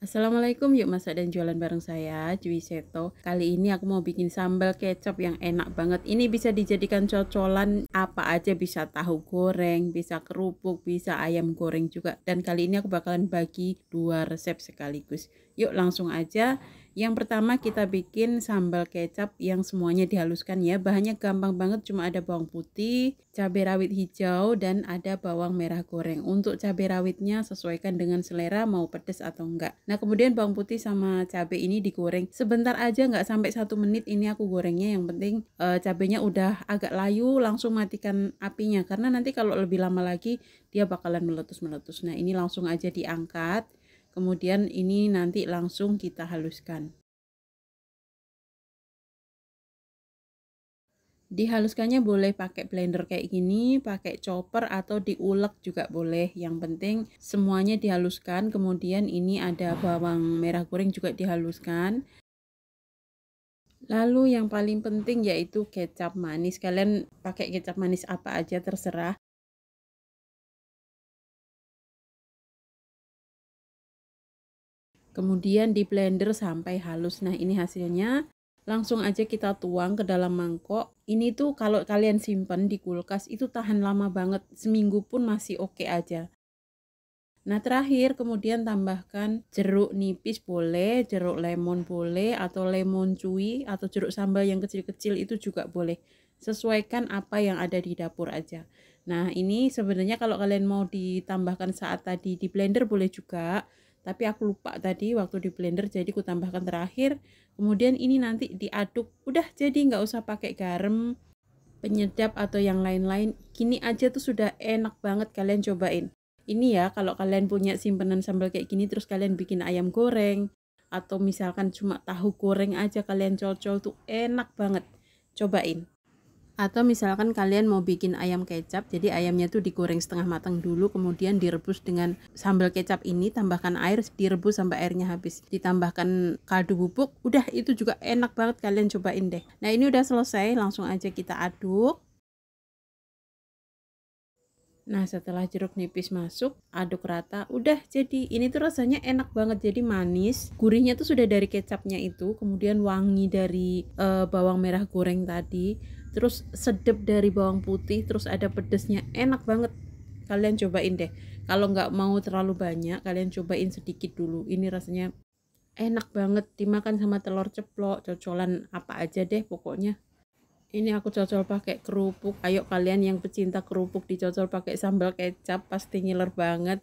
Assalamualaikum, yuk masak dan jualan bareng saya, Cui Seto. Kali ini aku mau bikin sambal kecap yang enak banget. Ini bisa dijadikan cocolan apa aja, bisa tahu goreng, bisa kerupuk, bisa ayam goreng juga. Dan kali ini aku bakalan bagi dua resep sekaligus. Yuk langsung aja. Yang pertama kita bikin sambal kecap yang semuanya dihaluskan ya. Bahannya gampang banget cuma ada bawang putih, cabai rawit hijau dan ada bawang merah goreng. Untuk cabai rawitnya sesuaikan dengan selera mau pedas atau enggak. Nah kemudian bawang putih sama cabai ini digoreng sebentar aja nggak sampai satu menit ini aku gorengnya yang penting e, eh, cabainya udah agak layu langsung matikan apinya karena nanti kalau lebih lama lagi dia bakalan meletus-meletus. Nah ini langsung aja diangkat kemudian ini nanti langsung kita haluskan. dihaluskannya boleh pakai blender kayak gini pakai chopper atau diulek juga boleh yang penting semuanya dihaluskan kemudian ini ada bawang merah goreng juga dihaluskan lalu yang paling penting yaitu kecap manis kalian pakai kecap manis apa aja terserah kemudian di blender sampai halus nah ini hasilnya langsung aja kita tuang ke dalam mangkok ini tuh kalau kalian simpan di kulkas itu tahan lama banget seminggu pun masih oke okay aja nah terakhir kemudian tambahkan jeruk nipis boleh jeruk lemon boleh atau lemon cuy atau jeruk sambal yang kecil-kecil itu juga boleh sesuaikan apa yang ada di dapur aja nah ini sebenarnya kalau kalian mau ditambahkan saat tadi di blender boleh juga tapi aku lupa tadi waktu di blender jadi aku tambahkan terakhir kemudian ini nanti diaduk udah jadi nggak usah pakai garam penyedap atau yang lain-lain gini aja tuh sudah enak banget kalian cobain ini ya kalau kalian punya simpenan sambal kayak gini terus kalian bikin ayam goreng atau misalkan cuma tahu goreng aja kalian col-col tuh enak banget cobain atau misalkan kalian mau bikin ayam kecap jadi ayamnya tuh digoreng setengah matang dulu kemudian direbus dengan sambal kecap ini tambahkan air direbus sampai airnya habis ditambahkan kaldu bubuk udah itu juga enak banget kalian cobain deh nah ini udah selesai langsung aja kita aduk Nah setelah jeruk nipis masuk aduk rata udah jadi ini tuh rasanya enak banget jadi manis gurihnya tuh sudah dari kecapnya itu kemudian wangi dari e, bawang merah goreng tadi terus sedep dari bawang putih terus ada pedesnya enak banget kalian cobain deh kalau nggak mau terlalu banyak kalian cobain sedikit dulu ini rasanya enak banget dimakan sama telur ceplok cocolan apa aja deh pokoknya ini aku cocol pakai kerupuk ayo kalian yang pecinta kerupuk dicocol pakai sambal kecap pasti ngiler banget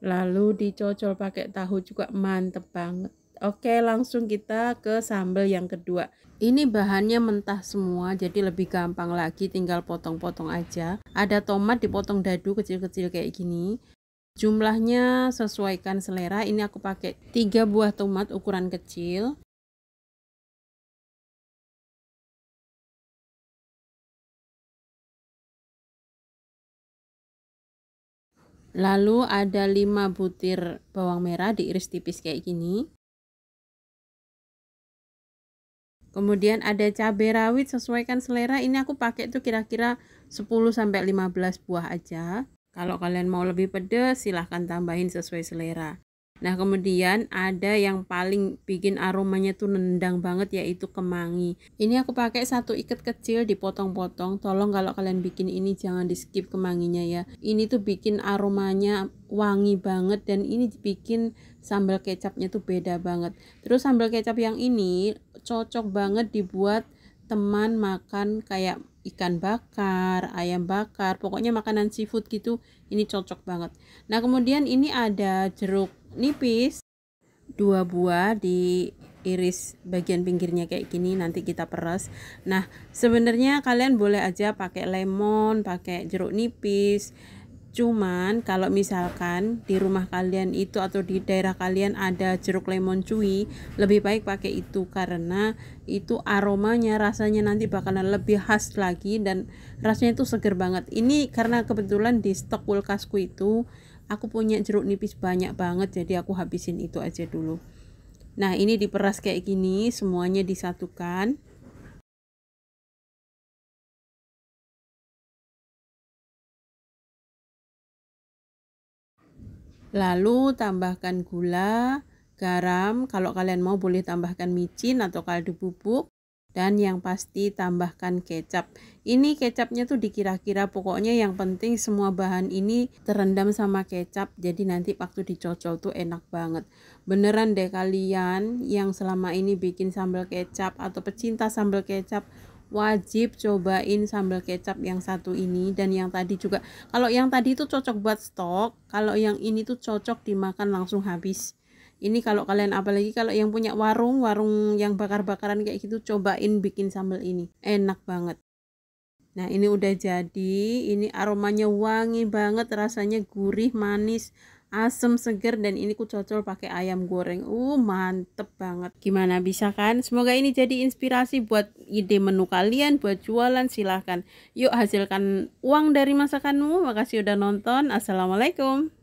lalu dicocol pakai tahu juga mantep banget Oke, langsung kita ke sambal yang kedua. Ini bahannya mentah semua, jadi lebih gampang lagi tinggal potong-potong aja. Ada tomat dipotong dadu kecil-kecil kayak gini. Jumlahnya sesuaikan selera. Ini aku pakai tiga buah tomat ukuran kecil. Lalu ada 5 butir bawang merah diiris tipis kayak gini. Kemudian ada cabai rawit sesuaikan selera. Ini aku pakai tuh kira-kira 10 sampai 15 buah aja. Kalau kalian mau lebih pedas silahkan tambahin sesuai selera. Nah, kemudian ada yang paling bikin aromanya tuh nendang banget yaitu kemangi. Ini aku pakai satu ikat kecil dipotong-potong. Tolong kalau kalian bikin ini jangan di-skip kemanginya ya. Ini tuh bikin aromanya wangi banget dan ini bikin sambal kecapnya tuh beda banget. Terus sambal kecap yang ini cocok banget dibuat teman makan kayak ikan bakar, ayam bakar, pokoknya makanan seafood gitu ini cocok banget. Nah, kemudian ini ada jeruk nipis dua buah di iris bagian pinggirnya kayak gini nanti kita peras. nah sebenarnya kalian boleh aja pakai lemon pakai jeruk nipis cuman kalau misalkan di rumah kalian itu atau di daerah kalian ada jeruk lemon cuy lebih baik pakai itu karena itu aromanya rasanya nanti bakalan lebih khas lagi dan rasanya itu seger banget ini karena kebetulan di stok kulkasku itu aku punya jeruk nipis banyak banget jadi aku habisin itu aja dulu nah ini diperas kayak gini semuanya disatukan lalu tambahkan gula garam kalau kalian mau boleh tambahkan micin atau kaldu bubuk dan yang pasti tambahkan kecap ini kecapnya tuh dikira-kira pokoknya yang penting semua bahan ini terendam sama kecap jadi nanti waktu dicocol tuh enak banget beneran deh kalian yang selama ini bikin sambal kecap atau pecinta sambal kecap wajib cobain sambal kecap yang satu ini dan yang tadi juga kalau yang tadi itu cocok buat stok kalau yang ini tuh cocok dimakan langsung habis ini kalau kalian apalagi kalau yang punya warung warung yang bakar-bakaran kayak gitu cobain bikin sambal ini enak banget nah ini udah jadi ini aromanya wangi banget rasanya gurih manis asem seger dan ini ku cocol pakai ayam goreng uh mantep banget gimana bisa kan semoga ini jadi inspirasi buat ide menu kalian buat jualan silahkan yuk hasilkan uang dari masakanmu makasih udah nonton assalamualaikum